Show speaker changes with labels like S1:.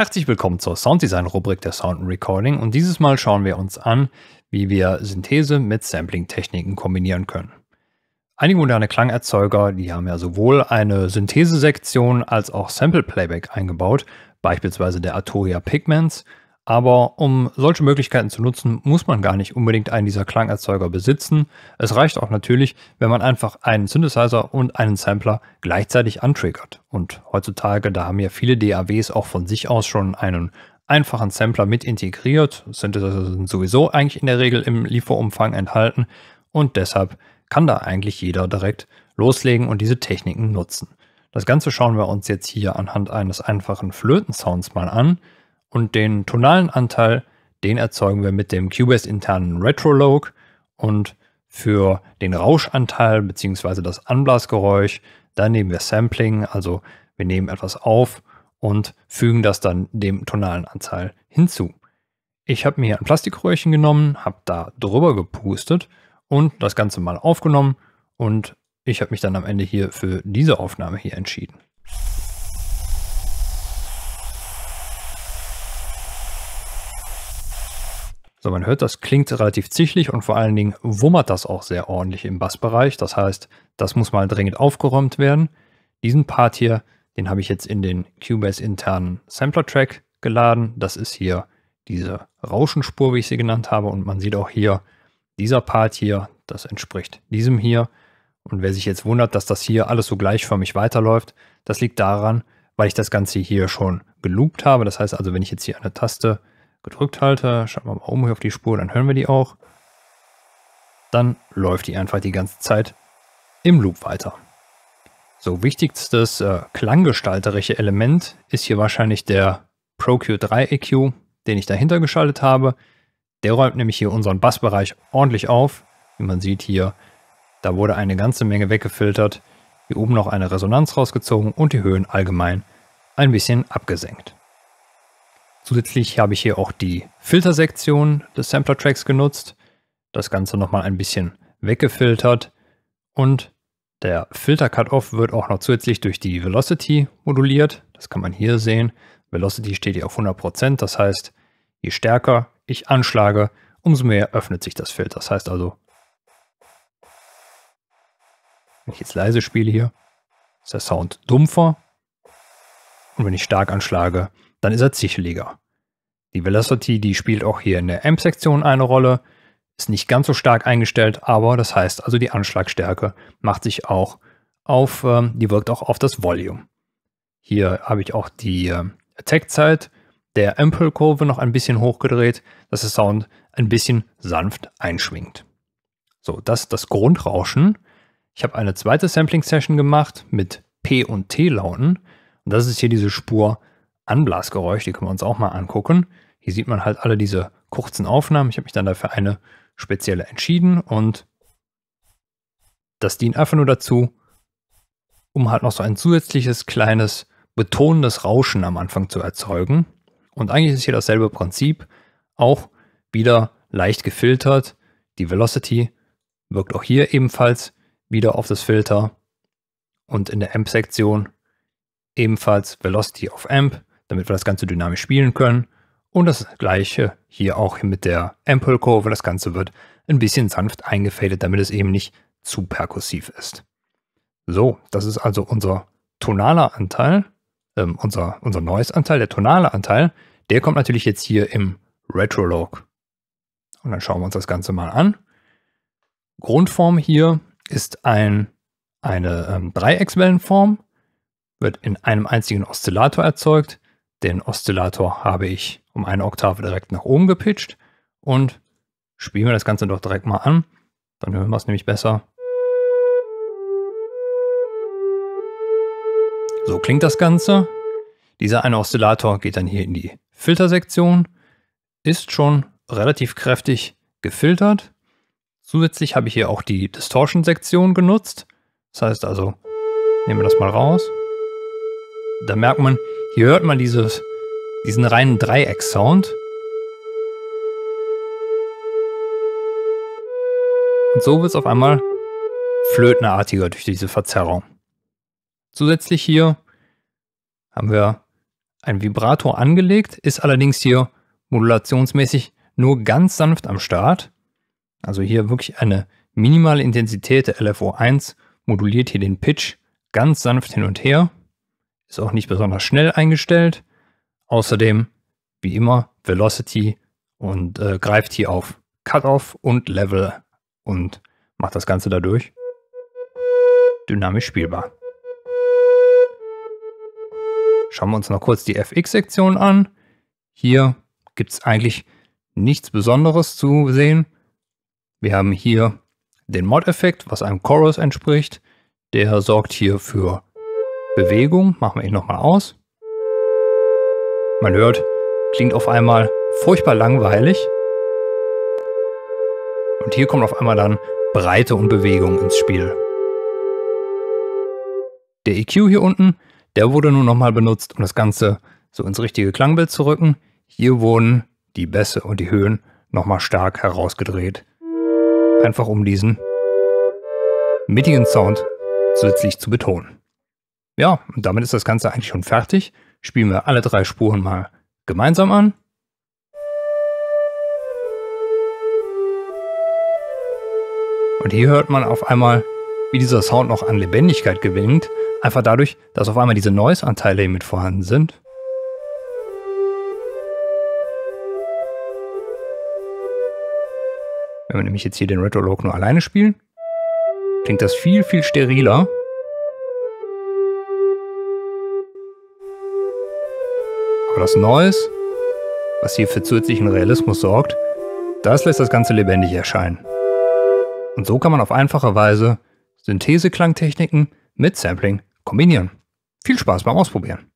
S1: Herzlich willkommen zur Sounddesign-Rubrik der Sound Recording und dieses Mal schauen wir uns an, wie wir Synthese mit Sampling-Techniken kombinieren können. Einige moderne Klangerzeuger, die haben ja sowohl eine Synthese-Sektion als auch Sample-Playback eingebaut, beispielsweise der Atoria Pigments aber um solche Möglichkeiten zu nutzen, muss man gar nicht unbedingt einen dieser Klangerzeuger besitzen. Es reicht auch natürlich, wenn man einfach einen Synthesizer und einen Sampler gleichzeitig antriggert. Und heutzutage, da haben ja viele DAWs auch von sich aus schon einen einfachen Sampler mit integriert. Synthesizer sind sowieso eigentlich in der Regel im Lieferumfang enthalten und deshalb kann da eigentlich jeder direkt loslegen und diese Techniken nutzen. Das Ganze schauen wir uns jetzt hier anhand eines einfachen Flötensounds mal an und den tonalen Anteil, den erzeugen wir mit dem Cubase internen Retrologue und für den Rauschanteil bzw. das Anblasgeräusch, da nehmen wir Sampling, also wir nehmen etwas auf und fügen das dann dem tonalen Anteil hinzu. Ich habe mir ein Plastikröhrchen genommen, habe da drüber gepustet und das Ganze mal aufgenommen und ich habe mich dann am Ende hier für diese Aufnahme hier entschieden. So, man hört, das klingt relativ zichlig und vor allen Dingen wummert das auch sehr ordentlich im Bassbereich. Das heißt, das muss mal dringend aufgeräumt werden. Diesen Part hier, den habe ich jetzt in den Cubase internen Sampler-Track geladen. Das ist hier diese Rauschenspur, wie ich sie genannt habe. Und man sieht auch hier, dieser Part hier, das entspricht diesem hier. Und wer sich jetzt wundert, dass das hier alles so gleichförmig weiterläuft, das liegt daran, weil ich das Ganze hier schon geloopt habe. Das heißt also, wenn ich jetzt hier eine Taste gedrückt halte, schalten wir mal oben hier auf die Spur, dann hören wir die auch. Dann läuft die einfach die ganze Zeit im Loop weiter. So, wichtigstes äh, klanggestalterische Element ist hier wahrscheinlich der ProQ 3 EQ, den ich dahinter geschaltet habe. Der räumt nämlich hier unseren Bassbereich ordentlich auf. Wie man sieht hier, da wurde eine ganze Menge weggefiltert. Hier oben noch eine Resonanz rausgezogen und die Höhen allgemein ein bisschen abgesenkt. Zusätzlich habe ich hier auch die Filtersektion des Sampler Tracks genutzt, das Ganze nochmal ein bisschen weggefiltert und der Filter Cutoff wird auch noch zusätzlich durch die Velocity moduliert. Das kann man hier sehen. Velocity steht hier auf 100%, das heißt, je stärker ich anschlage, umso mehr öffnet sich das Filter. Das heißt also, wenn ich jetzt leise spiele hier, ist der Sound dumpfer und wenn ich stark anschlage, dann ist er zicheliger. Die Velocity, die spielt auch hier in der M-Sektion eine Rolle, ist nicht ganz so stark eingestellt, aber das heißt also die Anschlagstärke macht sich auch auf, ähm, die wirkt auch auf das Volume. Hier habe ich auch die ähm, Attack-Zeit der Ampel-Kurve noch ein bisschen hochgedreht, dass der Sound ein bisschen sanft einschwingt. So, das ist das Grundrauschen. Ich habe eine zweite Sampling-Session gemacht mit P- und T-Lauten das ist hier diese Spur Anblasgeräusch, die können wir uns auch mal angucken. Hier sieht man halt alle diese kurzen Aufnahmen. Ich habe mich dann dafür eine spezielle entschieden und das dient einfach nur dazu, um halt noch so ein zusätzliches kleines betonendes Rauschen am Anfang zu erzeugen. Und eigentlich ist hier dasselbe Prinzip, auch wieder leicht gefiltert. Die Velocity wirkt auch hier ebenfalls wieder auf das Filter. Und in der Amp-Sektion ebenfalls Velocity auf Amp, damit wir das Ganze dynamisch spielen können. Und das gleiche hier auch mit der Ampel-Kurve. Das Ganze wird ein bisschen sanft eingefädelt, damit es eben nicht zu perkussiv ist. So, das ist also unser tonaler Anteil, äh, unser, unser neues Anteil, der tonale Anteil. Der kommt natürlich jetzt hier im Retrolog. Und dann schauen wir uns das Ganze mal an. Grundform hier ist ein, eine ähm, Dreieckswellenform wird in einem einzigen Oszillator erzeugt. Den Oszillator habe ich um eine Oktave direkt nach oben gepitcht und spielen wir das Ganze doch direkt mal an. Dann hören wir es nämlich besser. So klingt das Ganze. Dieser eine Oszillator geht dann hier in die Filtersektion, ist schon relativ kräftig gefiltert. Zusätzlich habe ich hier auch die Distortion-Sektion genutzt. Das heißt also, nehmen wir das mal raus da merkt man, hier hört man dieses, diesen reinen Dreieck-Sound. Und so wird es auf einmal flötenartiger durch diese Verzerrung. Zusätzlich hier haben wir einen Vibrator angelegt, ist allerdings hier modulationsmäßig nur ganz sanft am Start. Also hier wirklich eine minimale Intensität der LFO1 moduliert hier den Pitch ganz sanft hin und her ist auch nicht besonders schnell eingestellt. Außerdem, wie immer, Velocity und äh, greift hier auf Cutoff und Level und macht das Ganze dadurch dynamisch spielbar. Schauen wir uns noch kurz die FX-Sektion an. Hier gibt es eigentlich nichts Besonderes zu sehen. Wir haben hier den Mod-Effekt, was einem Chorus entspricht. Der sorgt hier für Bewegung machen wir ihn nochmal aus. Man hört, klingt auf einmal furchtbar langweilig. Und hier kommt auf einmal dann Breite und Bewegung ins Spiel. Der EQ hier unten, der wurde nun nochmal benutzt, um das Ganze so ins richtige Klangbild zu rücken. Hier wurden die Bässe und die Höhen nochmal stark herausgedreht. Einfach um diesen mittigen Sound zusätzlich zu betonen. Ja, und damit ist das Ganze eigentlich schon fertig. Spielen wir alle drei Spuren mal gemeinsam an. Und hier hört man auf einmal, wie dieser Sound noch an Lebendigkeit gewinnt, einfach dadurch, dass auf einmal diese Noise-Anteile mit vorhanden sind. Wenn wir nämlich jetzt hier den Retrolog nur alleine spielen, klingt das viel, viel steriler. was Neues, was hier für zusätzlichen Realismus sorgt, das lässt das Ganze lebendig erscheinen. Und so kann man auf einfache Weise Syntheseklangtechniken mit Sampling kombinieren. Viel Spaß beim Ausprobieren!